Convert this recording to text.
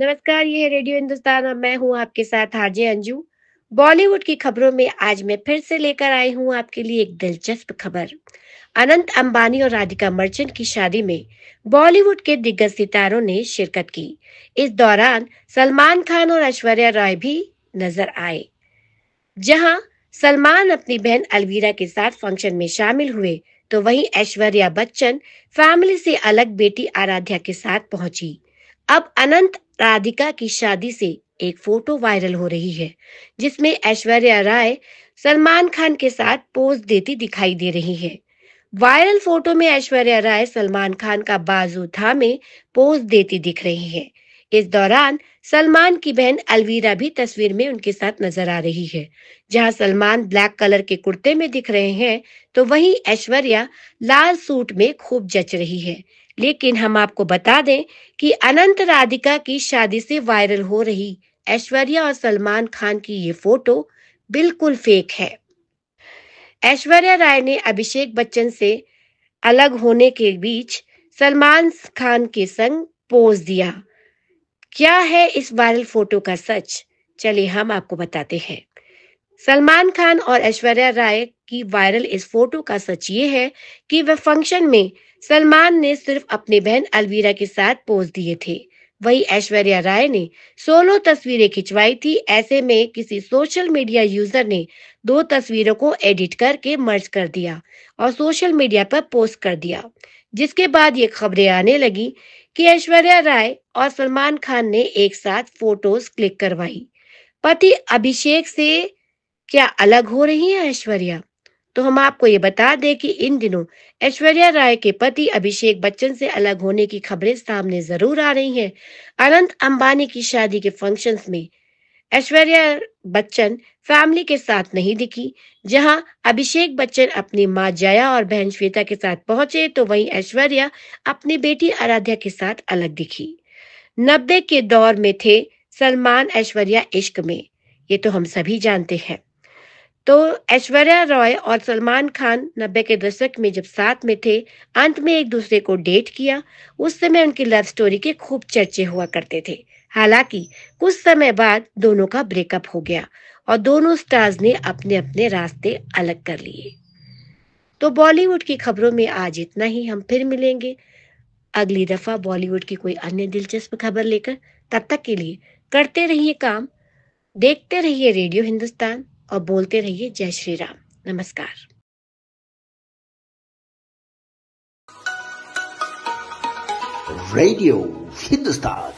नमस्कार ये है रेडियो हिंदुस्तान और मैं हूँ आपके साथ हाजे अंजू बॉलीवुड की खबरों में आज मैं फिर से लेकर आई हूँ आपके लिए एक दिलचस्प खबर अनंत अंबानी और राधिका मर्चेंट की शादी में बॉलीवुड के दिग्गज सितारों ने शिरकत की इस दौरान सलमान खान और ऐश्वर्या रॉय भी नजर आए जहां सलमान अपनी बहन अलवीरा के साथ फंक्शन में शामिल हुए तो वहीं ऐश्वर्या बच्चन फैमिली से अलग बेटी आराध्या के साथ पहुंची अब अनंत राधिका की शादी से एक फोटो वायरल हो रही है जिसमें ऐश्वर्या राय सलमान खान के साथ पोज देती दिखाई दे रही है वायरल फोटो में ऐश्वर्या राय सलमान खान का बाजू थामे पोज देती दिख रही है इस दौरान सलमान की बहन अलवीरा भी तस्वीर में उनके साथ नजर आ रही है जहां सलमान ब्लैक कलर के कुर्ते में दिख रहे हैं तो वहीं ऐश्वर्या लाल सूट में खूब जच रही है लेकिन हम आपको बता दें कि अनंत राधिका की शादी से वायरल हो रही ऐश्वर्या और सलमान खान की ये फोटो बिल्कुल फेक है ऐश्वर्या राय ने अभिषेक बच्चन से अलग होने के बीच सलमान खान के संग पोज दिया क्या है इस वायरल फोटो का सच चलिए हम आपको बताते हैं सलमान खान और ऐश्वर्या राय की वायरल इस फोटो का सच ये है कि वह फंक्शन में सलमान ने सिर्फ अपने बहन अलवीरा के साथ पोज दिए थे वही ऐश्वर्या राय ने सोलो तस्वीरें खिंचवाई थी ऐसे में किसी सोशल मीडिया यूजर ने दो तस्वीरों को एडिट करके मर्ज कर दिया और सोशल मीडिया पर पोस्ट कर दिया जिसके बाद ये खबरें आने लगी कि ऐश्वर्या राय और सलमान खान ने एक साथ फोटोज क्लिक करवाई पति अभिषेक से क्या अलग हो रही है ऐश्वर्या तो हम आपको ये बता दें कि इन दिनों ऐश्वर्या राय के पति अभिषेक बच्चन से अलग होने की खबरें सामने जरूर आ रही हैं अनंत अंबानी की शादी के फंक्शंस में ऐश्वर्या बच्चन फैमिली के साथ नहीं दिखी जहां अभिषेक बच्चन अपनी माँ जया और बहन श्वेता के साथ पहुंचे तो वहीं ऐश्वर्या अपनी बेटी आराध्या के साथ अलग दिखी नब्बे के दौर में थे सलमान ऐश्वर्या इश्क में ये तो हम सभी जानते हैं तो ऐश्वर्या रॉय और सलमान खान नब्बे के दशक में जब साथ में थे अंत में एक दूसरे को डेट किया उस समय उनकी लव स्टोरी के खूब चर्चे हुआ करते थे हालांकि कुछ समय बाद दोनों का ब्रेकअप हो गया और दोनों स्टार्स ने अपने अपने रास्ते अलग कर लिए तो बॉलीवुड की खबरों में आज इतना ही हम फिर मिलेंगे अगली दफा बॉलीवुड की कोई अन्य दिलचस्प खबर लेकर तब तक के लिए करते रहिए काम देखते रहिए रेडियो हिंदुस्तान और बोलते रहिए जय श्री राम नमस्कार रेडियो हिंदुस्तान